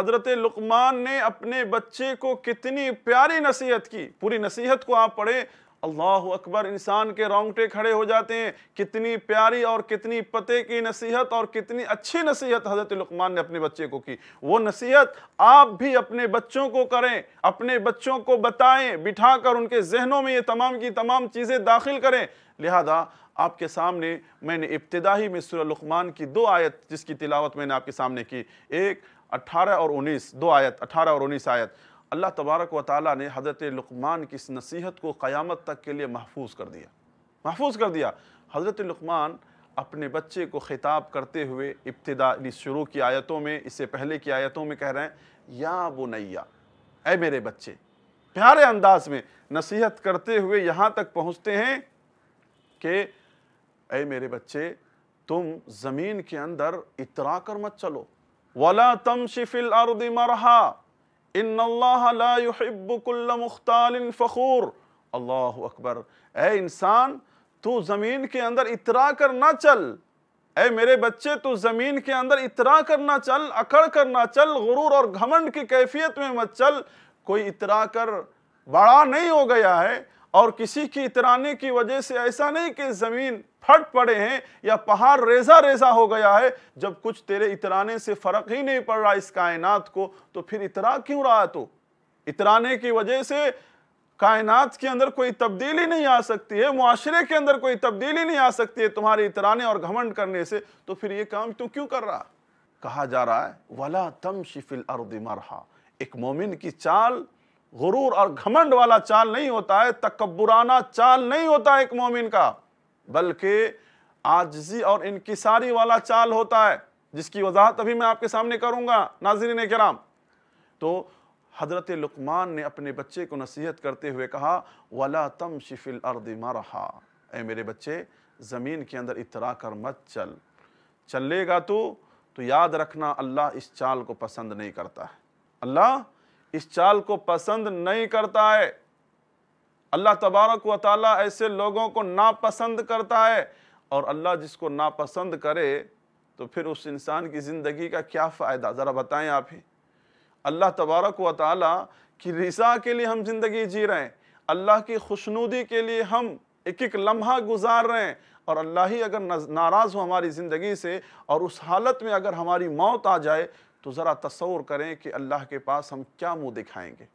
हजरत लुकमान ने अपने बच्चे को कितनी प्यारी नसीहत की पूरी नसीहत को आप पढ़ें अल्लाह अकबर इंसान के रोंगटे खड़े हो जाते हैं कितनी प्यारी और कितनी पते की नसीहत और कितनी अच्छी नसीहत हज़रत लुकमान ने अपने बच्चे को की वो नसीहत आप भी अपने बच्चों को करें अपने बच्चों को बताएं बिठाकर उनके जहनों में ये तमाम की तमाम चीज़ें दाखिल करें लिहाजा आपके सामने मैंने इब्तदाही में सुर लुकमान की दो आयत जिसकी तिलावत मैंने आपके सामने की एक 18 और 19 दो आयत 18 और 19 आयत अल्लाह तबारक व ताली ने हज़रत लकमान की इस नसीहत को क़यामत तक के लिए महफूज कर दिया महफूज कर दिया हज़रत लकमान अपने बच्चे को ख़िताब करते हुए इब्तदाई शुरू की आयतों में इससे पहले की आयतों में कह रहे हैं या नैया ए मेरे बच्चे प्यारे अंदाज में नसीहत करते हुए यहाँ तक पहुँचते हैं कि ए मेरे बच्चे तुम ज़मीन के अंदर इतरा कर मत चलो वला तम शिफिल मरहा इन लाहिबुल्ल मुख्ताल फ़खूर अल्लाह अकबर ए इंसान तू ज़मीन के अंदर इतरा कर ना चल ए मेरे बच्चे तू ज़मीन के अंदर इतरा कर ना चल अकड़ कर ना चल गुरूर और घमंड की कैफियत में मत चल कोई इतरा कर बड़ा नहीं हो गया है और किसी की इतराने की वजह से ऐसा नहीं कि ज़मीन फट पड़े हैं या पहाड़ रेजा रेजा हो गया है जब कुछ तेरे इतराने से फ़र्क ही नहीं पड़ रहा इस कायनात को तो फिर इतरा क्यों रहा तो इतराने की वजह से कायनात के अंदर कोई तब्दीली नहीं आ सकती है माशरे के अंदर कोई तब्दीली नहीं आ सकती है तुम्हारे इतराने और घमंड करने से तो फिर ये काम तू क्यों कर रहा कहा जा रहा है वला तम शिफिल अर्द मरहा एक मोमिन की चाल गुरूर और घमंड वाला चाल नहीं होता है तकबुराना चाल नहीं होता एक मोमिन का बल्कि आजजी और इनकिसारी वाला चाल होता है जिसकी वजाहत अभी मैं आपके सामने करूंगा नाजरीन कराम तो हज़रत लुकमान ने अपने बच्चे को नसीहत करते हुए कहा वला तम शिफिल अर्द मारहा ए मेरे बच्चे ज़मीन के अंदर इतरा कर मत चल चलेगा तू तो याद रखना अल्लाह इस चाल को पसंद नहीं करता है अल्लाह इस चाल को पसंद नहीं करता है अल्लाह तबारक व ताली ऐसे लोगों को नापसंद करता है और अल्लाह जिसको नापसंद करे तो फिर उस इंसान की ज़िंदगी का क्या फ़ायदा ज़रा बताएं आप ही अल्लाह तबारक व ताली की रिज़ा के लिए हम ज़िंदगी जी रहे हैं अल्लाह की खुशनुदी के लिए हम एक एक लम्हा गुजार रहे हैं और अल्लाह ही अगर नाराज़ हो हमारी ज़िंदगी से और उस हालत में अगर हमारी मौत आ जाए तो ज़रा तस्वर करें कि अल्लाह के पास हम क्या मुँह दिखाएंगे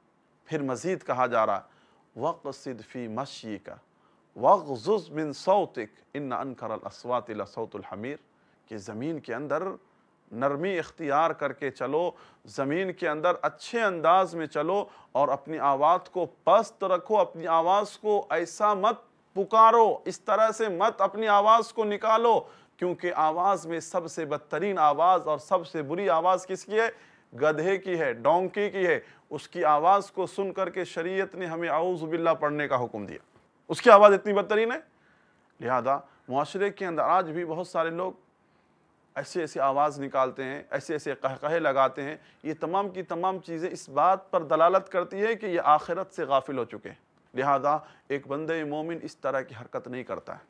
फिर मज़ीद कहा जा रहा वक़ सिदफ़ी मशी का वक़ुज़ बिन सौतिक इन अनकर असवात सौतुलहमीर कि ज़मीन के अंदर नरमी इख्तियार करके चलो ज़मीन के अंदर अच्छे अंदाज में चलो और अपनी आवाज़ को पस्त रखो अपनी आवाज़ को ऐसा मत पुकारो इस तरह से मत अपनी आवाज़ को निकालो क्योंकि आवाज़ में सबसे बदतरीन आवाज़ और सबसे बुरी आवाज़ किसकी है गधे की है डोंकी की है उसकी आवाज़ को सुन करके शरीयत ने हमें बिल्ला पढ़ने का हुक्म दिया उसकी आवाज़ इतनी बदतरीन है लिहाजा माशरे के अंदर आज भी बहुत सारे लोग ऐसे ऐसे आवाज़ निकालते हैं ऐसे ऐसे कहकहे लगाते हैं ये तमाम की तमाम चीज़ें इस बात पर दलालत करती है कि ये आखिरत से गाफिल हो चुके हैं लिहाजा एक बंद मोमिन इस तरह की हरकत नहीं करता है